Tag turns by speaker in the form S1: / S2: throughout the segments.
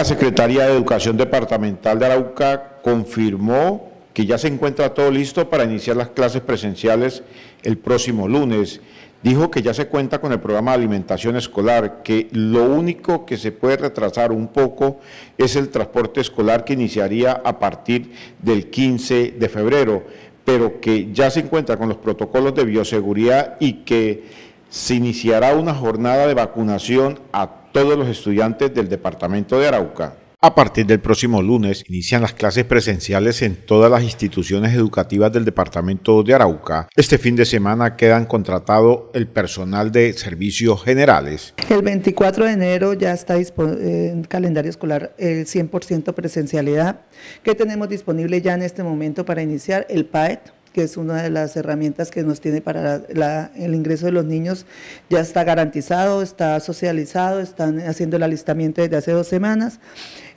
S1: la Secretaría de Educación Departamental de Arauca confirmó que ya se encuentra todo listo para iniciar las clases presenciales el próximo lunes. Dijo que ya se cuenta con el programa de alimentación escolar, que lo único que se puede retrasar un poco es el transporte escolar que iniciaría a partir del 15 de febrero, pero que ya se encuentra con los protocolos de bioseguridad y que se iniciará una jornada de vacunación a todos los estudiantes del departamento de Arauca. A partir del próximo lunes inician las clases presenciales en todas las instituciones educativas del departamento de Arauca. Este fin de semana quedan contratado el personal de servicios generales.
S2: El 24 de enero ya está en calendario escolar el 100% presencialidad que tenemos disponible ya en este momento para iniciar el PAET que es una de las herramientas que nos tiene para el ingreso de los niños, ya está garantizado, está socializado, están haciendo el alistamiento desde hace dos semanas.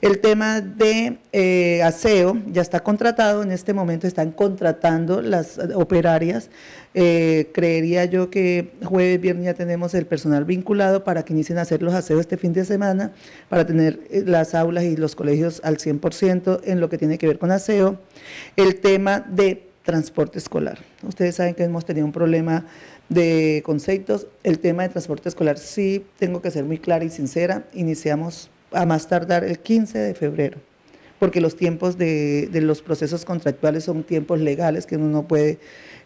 S2: El tema de eh, aseo ya está contratado, en este momento están contratando las operarias. Eh, creería yo que jueves, viernes ya tenemos el personal vinculado para que inicien a hacer los aseos este fin de semana, para tener eh, las aulas y los colegios al 100% en lo que tiene que ver con aseo. El tema de transporte escolar. Ustedes saben que hemos tenido un problema de conceptos. El tema de transporte escolar, sí, tengo que ser muy clara y sincera, iniciamos a más tardar el 15 de febrero, porque los tiempos de, de los procesos contractuales son tiempos legales que uno no puede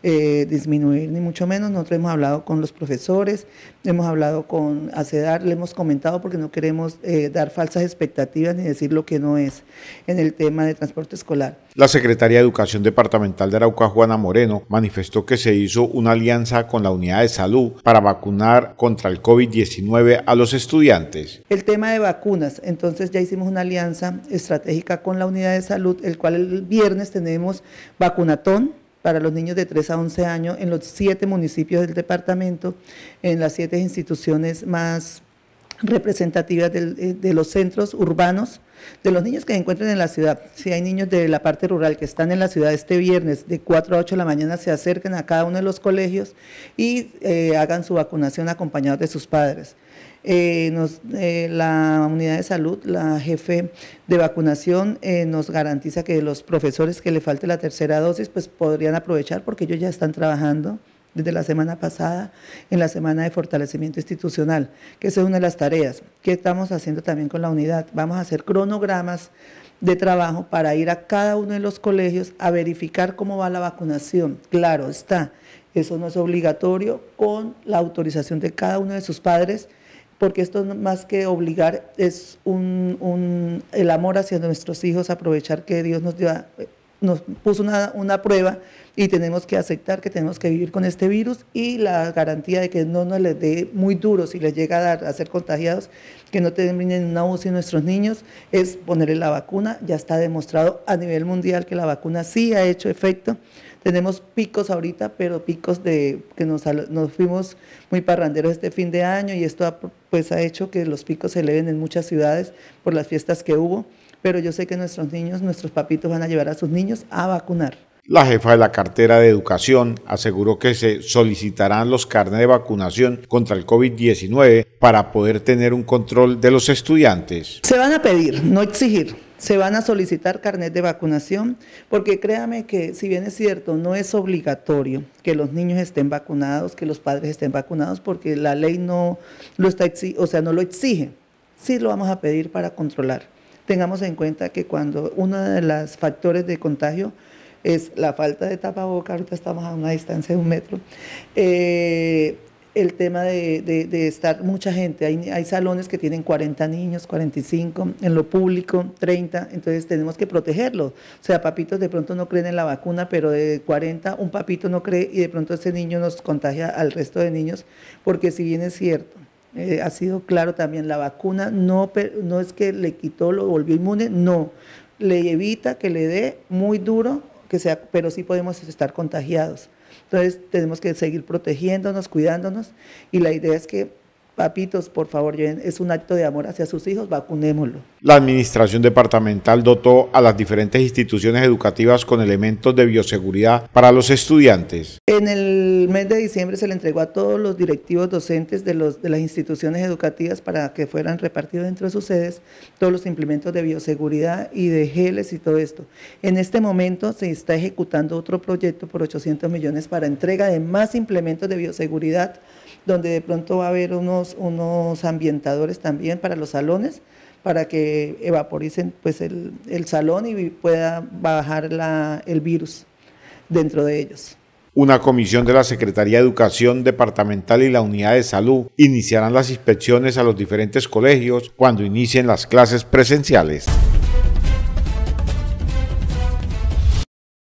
S2: eh, disminuir, ni mucho menos. Nosotros hemos hablado con los profesores, hemos hablado con ACEDAR, le hemos comentado porque no queremos eh, dar falsas expectativas ni decir lo que no es en el tema de transporte escolar.
S1: La secretaria de Educación Departamental de Arauca, Juana Moreno, manifestó que se hizo una alianza con la unidad de salud para vacunar contra el COVID-19 a los estudiantes.
S2: El tema de vacunas, entonces ya hicimos una alianza estratégica con la unidad de salud, el cual el viernes tenemos vacunatón para los niños de 3 a 11 años en los siete municipios del departamento, en las siete instituciones más representativas eh, de los centros urbanos, de los niños que se encuentren en la ciudad. Si hay niños de la parte rural que están en la ciudad este viernes de 4 a 8 de la mañana, se acerquen a cada uno de los colegios y eh, hagan su vacunación acompañados de sus padres. Eh, nos, eh, la unidad de salud, la jefe de vacunación, eh, nos garantiza que los profesores que le falte la tercera dosis, pues podrían aprovechar porque ellos ya están trabajando desde la semana pasada en la semana de fortalecimiento institucional, que esa es una de las tareas que estamos haciendo también con la unidad. Vamos a hacer cronogramas de trabajo para ir a cada uno de los colegios a verificar cómo va la vacunación. Claro, está. Eso no es obligatorio con la autorización de cada uno de sus padres porque esto más que obligar es un, el amor hacia nuestros hijos, aprovechar que Dios nos, dio, nos puso una, prueba y tenemos que aceptar que tenemos que vivir con este virus y la garantía de que no nos les dé muy duro si les llega a, dar, a ser contagiados, que no terminen en una UCI nuestros niños, es ponerle la vacuna. Ya está demostrado a nivel mundial que la vacuna sí ha hecho efecto. Tenemos picos ahorita, pero picos de que nos, fuimos muy parranderos este fin de año y esto pues, ha hecho que los picos se eleven en muchas ciudades por las fiestas que hubo, pero yo sé que nuestros niños, nuestros papitos van a llevar a sus niños a vacunar.
S1: La jefa de la cartera de educación aseguró que se solicitarán los carnes de vacunación contra el COVID-19 para poder tener un control de los estudiantes.
S2: Se van a pedir, no exigir se van a solicitar carnet de vacunación, porque créame que si bien es cierto, no es obligatorio que los niños estén vacunados, que los padres estén vacunados, porque la ley no lo está o sea, no lo exige. Sí lo vamos a pedir para controlar. Tengamos en cuenta que cuando uno de los factores de contagio es la falta de tapaboca, ahorita estamos a una distancia de un metro, eh, el tema de, estar mucha gente. Hay, salones que tienen 40 niños, 45, en lo público 30, entonces tenemos que protegerlos. O sea, papitos de pronto no creen en la vacuna, pero de 40 un papito no cree y de pronto ese niño nos contagia al resto de niños, porque si bien es cierto, eh, ha sido claro también, la vacuna no, no es que le quitó, lo volvió inmune, no, le evita que le dé muy duro, que sea, pero sí podemos estar contagiados. Entonces tenemos que seguir protegiéndonos, cuidándonos y la idea es que papitos, por favor, es un acto de amor hacia sus hijos, vacunémoslo.
S1: La administración departamental dotó a las diferentes instituciones educativas con elementos de bioseguridad para los estudiantes.
S2: En el mes de diciembre se le entregó a todos los directivos docentes de, de las instituciones educativas para que fueran repartidos dentro de sus sedes todos los implementos de bioseguridad y de geles y todo esto. En este momento se está ejecutando otro proyecto por 800 millones para entrega de más implementos de bioseguridad, donde de pronto va a haber unos unos, ambientadores también para los salones, para que evaporicen pues, el, salón y pueda bajar el virus dentro de ellos.
S1: Una comisión de la Secretaría de Educación Departamental y la Unidad de Salud iniciarán las inspecciones a los diferentes colegios cuando inicien las clases presenciales.